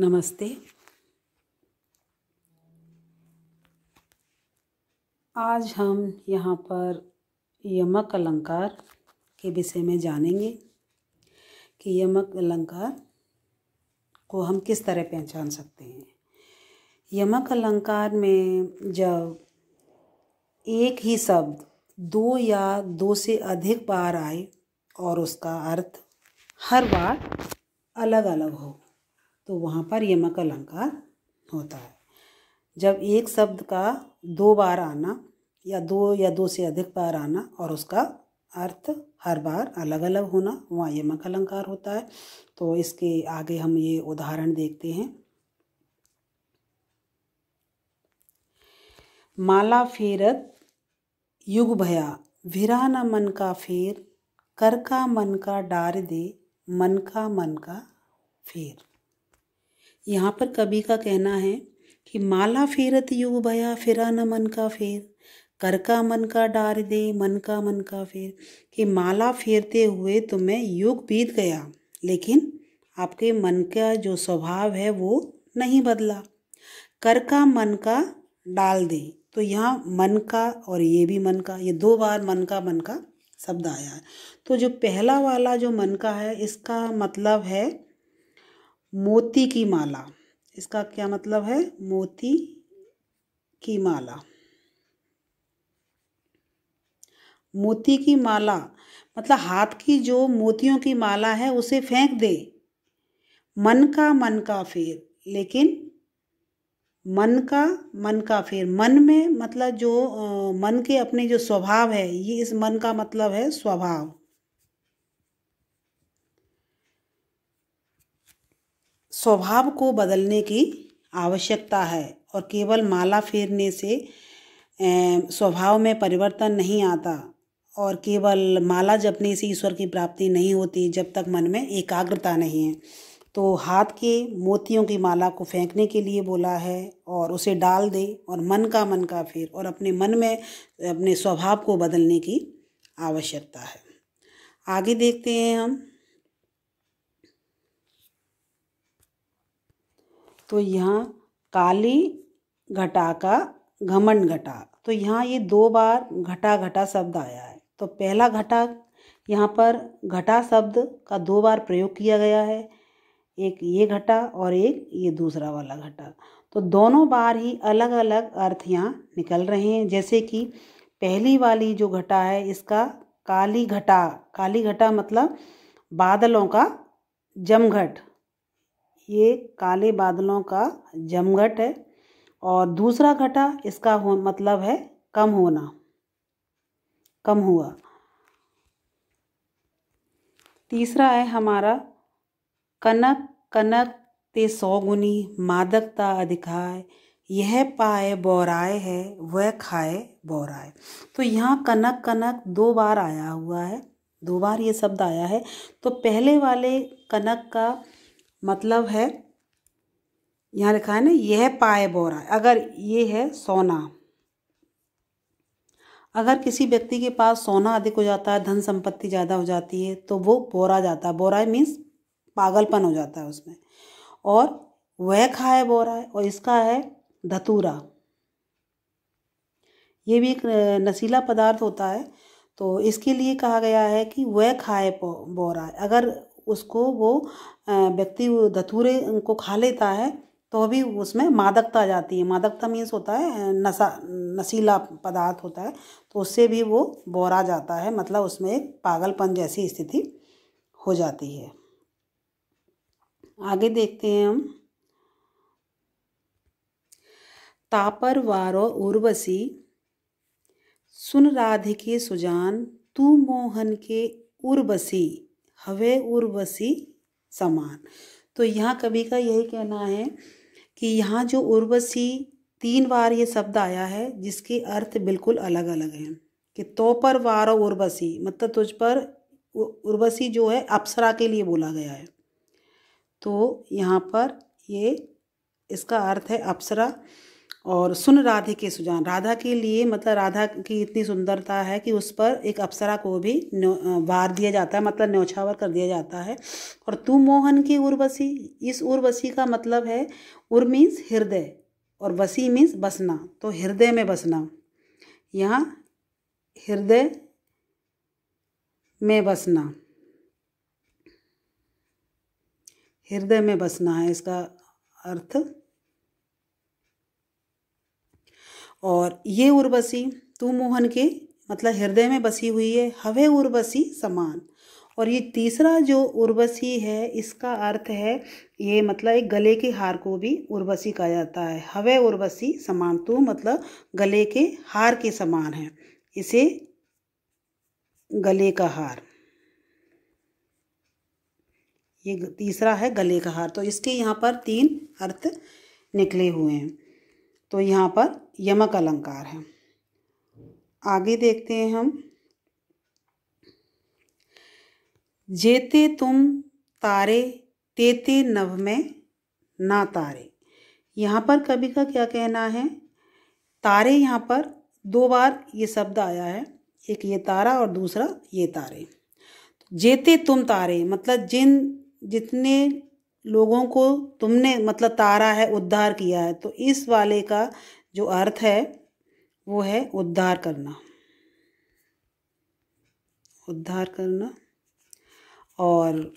नमस्ते आज हम यहाँ पर यमक अलंकार के विषय में जानेंगे कि यमक अलंकार को हम किस तरह पहचान सकते हैं यमक अलंकार में जब एक ही शब्द दो या दो से अधिक बार आए और उसका अर्थ हर बार अलग अलग हो तो वहाँ पर यमक अलंकार होता है जब एक शब्द का दो बार आना या दो या दो से अधिक बार आना और उसका अर्थ हर बार अलग अलग होना वहाँ यमक अलंकार होता है तो इसके आगे हम ये उदाहरण देखते हैं माला फेरत युग भया विरा न मन का फेर कर का मन का डार दे मन का मन का फेर यहाँ पर कवि का कहना है कि माला फेरत युग भया फिरा न मन का फेर कर का मन का डार दे मन का मन का फेर कि माला फेरते हुए तुम्हें तो युग बीत गया लेकिन आपके मन का जो स्वभाव है वो नहीं बदला कर का मन का डाल दे तो यहाँ मन का और ये भी मन का ये दो बार मन का मन का शब्द आया है तो जो पहला वाला जो मन का है इसका मतलब है मोती की माला इसका क्या मतलब है मोती की माला मोती की माला मतलब हाथ की जो मोतियों की माला है उसे फेंक दे मन का मन का फेर लेकिन मन का मन का फेर मन में मतलब जो आ, मन के अपने जो स्वभाव है ये इस मन का मतलब है स्वभाव स्वभाव को बदलने की आवश्यकता है और केवल माला फेरने से स्वभाव में परिवर्तन नहीं आता और केवल माला जपने से ईश्वर की प्राप्ति नहीं होती जब तक मन में एकाग्रता नहीं है तो हाथ के मोतियों की माला को फेंकने के लिए बोला है और उसे डाल दे और मन का मन का फिर और अपने मन में अपने स्वभाव को बदलने की आवश्यकता है आगे देखते हैं हम तो यहाँ काली घटा का घमन घटा तो यहाँ ये दो बार घटा घटा शब्द आया है तो पहला घटा यहाँ पर घटा शब्द का दो बार प्रयोग किया गया है एक ये घटा और एक ये दूसरा वाला घटा तो दोनों बार ही अलग अलग अर्थ यहाँ निकल रहे हैं जैसे कि पहली वाली जो घटा है इसका काली घटा काली घटा मतलब बादलों का जमघट ये काले बादलों का जमघट है और दूसरा घटा इसका हो मतलब है कम होना कम हुआ तीसरा है हमारा कनक कनक ते गुनी मादकता अधिकाय यह पाए बौराए है वह खाए बौराए तो यहाँ कनक कनक दो बार आया हुआ है दो बार ये शब्द आया है तो पहले वाले कनक का मतलब है यहाँ लिखा है ना यह पाए बोरा अगर ये है सोना अगर किसी व्यक्ति के पास सोना अधिक हो जाता है धन संपत्ति ज़्यादा हो जाती है तो वो बोरा जाता है बोरा मीन्स पागलपन हो जाता है उसमें और वह खाए बोरा है और इसका है धतूरा ये भी एक नशीला पदार्थ होता है तो इसके लिए कहा गया है कि वह खाए बोरा है अगर उसको वो व्यक्ति धतूरे को खा लेता है तो भी उसमें मादकता आ जाती है मादकता मीन्स होता है नशा नशीला पदार्थ होता है तो उससे भी वो बोरा जाता है मतलब उसमें एक पागलपन जैसी स्थिति हो जाती है आगे देखते हैं हम तापर वारो उर्वशी सुन राधिके सुजान तू मोहन के उर्वशी हवे उर्वशी समान तो यहाँ कवि का यही कहना है कि यहाँ जो उर्वशी तीन बार ये शब्द आया है जिसके अर्थ बिल्कुल अलग अलग हैं कि तो पर वार उर्वशी मतलब तुझ पर उर्वशी जो है अप्सरा के लिए बोला गया है तो यहाँ पर ये इसका अर्थ है अप्सरा और सुन राधे के सुजान राधा के लिए मतलब राधा की इतनी सुंदरता है कि उस पर एक अप्सरा को भी वार दिया जाता है मतलब न्यौछावर कर दिया जाता है और तू मोहन की उर्वशी इस उर्वशी का मतलब है उर् मीन्स हृदय और वसी मीन्स बसना तो हृदय में बसना यहाँ हृदय में बसना हृदय में बसना है इसका अर्थ और ये उर्वशी तू मोहन के मतलब हृदय में बसी हुई है हवे उर्वशी समान और ये तीसरा जो उर्वशी है इसका अर्थ है ये मतलब एक गले के हार को भी उर्वशी कहा जाता है हवे उर्वशी समान तू मतलब गले के हार के समान है इसे गले का हार ये तीसरा है गले का हार तो इसके यहाँ पर तीन अर्थ निकले हुए हैं तो यहाँ पर यमक अलंकार है आगे देखते हैं हम जेते तुम तारे तेते नव में ना तारे यहाँ पर कभी का क्या कहना है तारे यहाँ पर दो बार ये शब्द आया है एक ये तारा और दूसरा ये तारे जेते तुम तारे मतलब जिन जितने लोगों को तुमने मतलब तारा है उद्धार किया है तो इस वाले का जो अर्थ है वो है उद्धार करना उद्धार करना और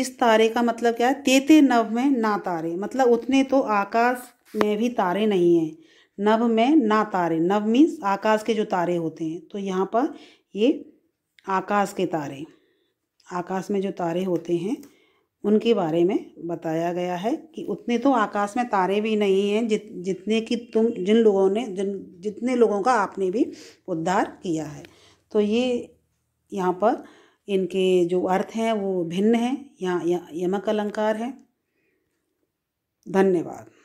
इस तारे का मतलब क्या है तेते नव में ना तारे मतलब उतने तो आकाश में भी तारे नहीं हैं नव में ना तारे नव मीन्स आकाश के जो तारे होते हैं तो यहाँ पर ये आकाश के तारे आकाश में जो तारे होते हैं उनके बारे में बताया गया है कि उतने तो आकाश में तारे भी नहीं हैं जित जितने कि तुम जिन लोगों ने जिन जितने लोगों का आपने भी उद्धार किया है तो ये यहाँ पर इनके जो अर्थ हैं वो भिन्न हैं यहाँ यमक अलंकार है धन्यवाद